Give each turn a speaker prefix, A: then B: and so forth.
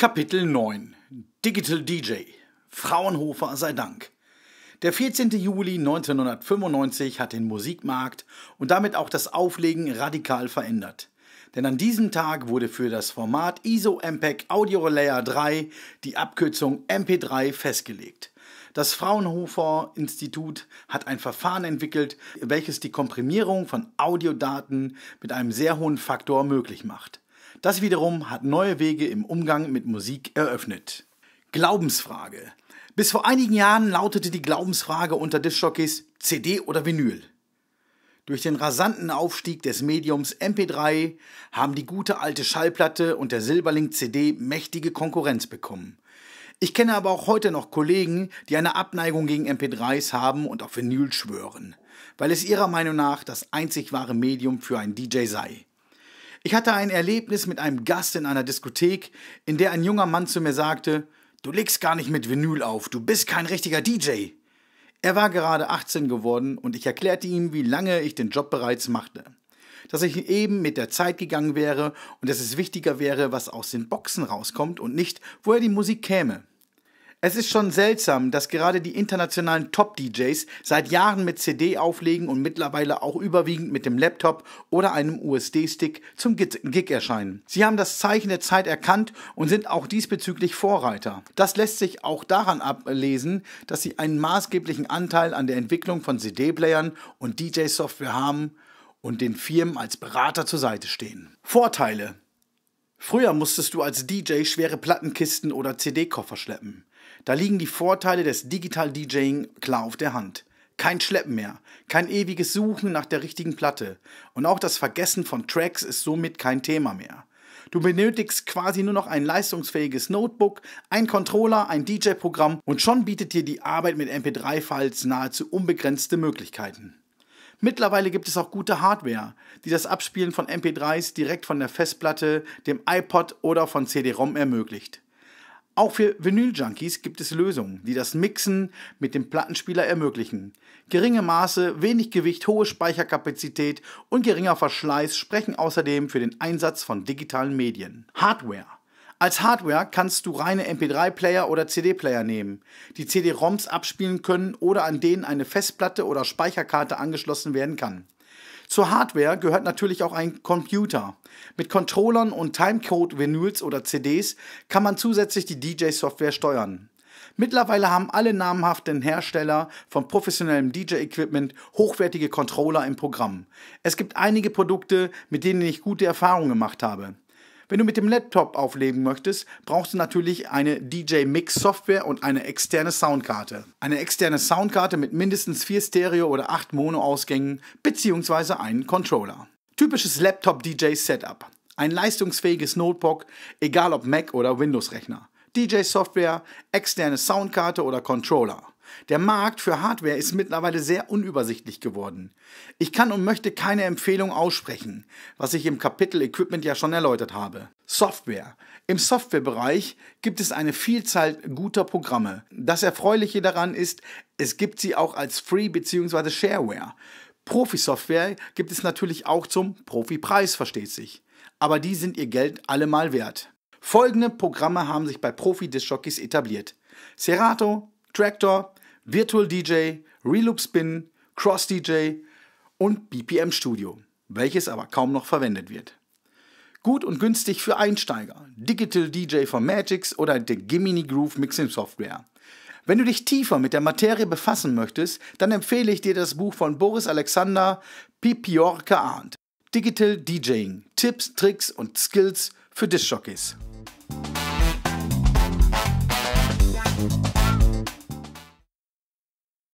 A: Kapitel 9 Digital DJ Fraunhofer sei Dank. Der 14. Juli 1995 hat den Musikmarkt und damit auch das Auflegen radikal verändert. Denn an diesem Tag wurde für das Format ISO MPEG Audio Layer 3 die Abkürzung MP3 festgelegt. Das Fraunhofer Institut hat ein Verfahren entwickelt, welches die Komprimierung von Audiodaten mit einem sehr hohen Faktor möglich macht. Das wiederum hat neue Wege im Umgang mit Musik eröffnet. Glaubensfrage. Bis vor einigen Jahren lautete die Glaubensfrage unter Discjockeys CD oder Vinyl. Durch den rasanten Aufstieg des Mediums MP3 haben die gute alte Schallplatte und der Silberling CD mächtige Konkurrenz bekommen. Ich kenne aber auch heute noch Kollegen, die eine Abneigung gegen MP3s haben und auf Vinyl schwören, weil es ihrer Meinung nach das einzig wahre Medium für einen DJ sei. Ich hatte ein Erlebnis mit einem Gast in einer Diskothek, in der ein junger Mann zu mir sagte, du legst gar nicht mit Vinyl auf, du bist kein richtiger DJ. Er war gerade 18 geworden und ich erklärte ihm, wie lange ich den Job bereits machte. Dass ich eben mit der Zeit gegangen wäre und dass es wichtiger wäre, was aus den Boxen rauskommt und nicht, woher die Musik käme. Es ist schon seltsam, dass gerade die internationalen Top-DJs seit Jahren mit CD auflegen und mittlerweile auch überwiegend mit dem Laptop oder einem usd stick zum Gig erscheinen. Sie haben das Zeichen der Zeit erkannt und sind auch diesbezüglich Vorreiter. Das lässt sich auch daran ablesen, dass sie einen maßgeblichen Anteil an der Entwicklung von CD-Playern und DJ-Software haben und den Firmen als Berater zur Seite stehen. Vorteile Früher musstest du als DJ schwere Plattenkisten oder CD-Koffer schleppen. Da liegen die Vorteile des Digital DJing klar auf der Hand. Kein Schleppen mehr, kein ewiges Suchen nach der richtigen Platte und auch das Vergessen von Tracks ist somit kein Thema mehr. Du benötigst quasi nur noch ein leistungsfähiges Notebook, ein Controller, ein DJ-Programm und schon bietet dir die Arbeit mit MP3-Files nahezu unbegrenzte Möglichkeiten. Mittlerweile gibt es auch gute Hardware, die das Abspielen von MP3s direkt von der Festplatte, dem iPod oder von CD-ROM ermöglicht. Auch für Vinyl-Junkies gibt es Lösungen, die das Mixen mit dem Plattenspieler ermöglichen. Geringe Maße, wenig Gewicht, hohe Speicherkapazität und geringer Verschleiß sprechen außerdem für den Einsatz von digitalen Medien. Hardware. Als Hardware kannst du reine MP3-Player oder CD-Player nehmen, die CD-ROMs abspielen können oder an denen eine Festplatte oder Speicherkarte angeschlossen werden kann. Zur Hardware gehört natürlich auch ein Computer. Mit Controllern und Timecode-Vinyls oder CDs kann man zusätzlich die DJ-Software steuern. Mittlerweile haben alle namhaften Hersteller von professionellem DJ-Equipment hochwertige Controller im Programm. Es gibt einige Produkte, mit denen ich gute Erfahrungen gemacht habe. Wenn du mit dem Laptop auflegen möchtest, brauchst du natürlich eine DJ Mix Software und eine externe Soundkarte. Eine externe Soundkarte mit mindestens vier Stereo- oder acht Mono-Ausgängen bzw. einen Controller. Typisches Laptop-DJ-Setup. Ein leistungsfähiges Notebook, egal ob Mac- oder Windows-Rechner. DJ-Software, externe Soundkarte oder Controller. Der Markt für Hardware ist mittlerweile sehr unübersichtlich geworden. Ich kann und möchte keine Empfehlung aussprechen, was ich im Kapitel Equipment ja schon erläutert habe. Software. Im Softwarebereich gibt es eine Vielzahl guter Programme. Das Erfreuliche daran ist, es gibt sie auch als Free bzw. Shareware. Profi-Software gibt es natürlich auch zum Profi-Preis, versteht sich. Aber die sind ihr Geld allemal wert. Folgende Programme haben sich bei Profi-Discjockeys etabliert: Serato, Tractor, Virtual DJ, Reloop Spin, Cross DJ und BPM Studio, welches aber kaum noch verwendet wird. Gut und günstig für Einsteiger, Digital DJ von Magix oder der Gimini Groove Mixing Software. Wenn du dich tiefer mit der Materie befassen möchtest, dann empfehle ich dir das Buch von Boris Alexander Pipiorka Arndt. Digital DJing, Tipps, Tricks und Skills für Disc Jockeys.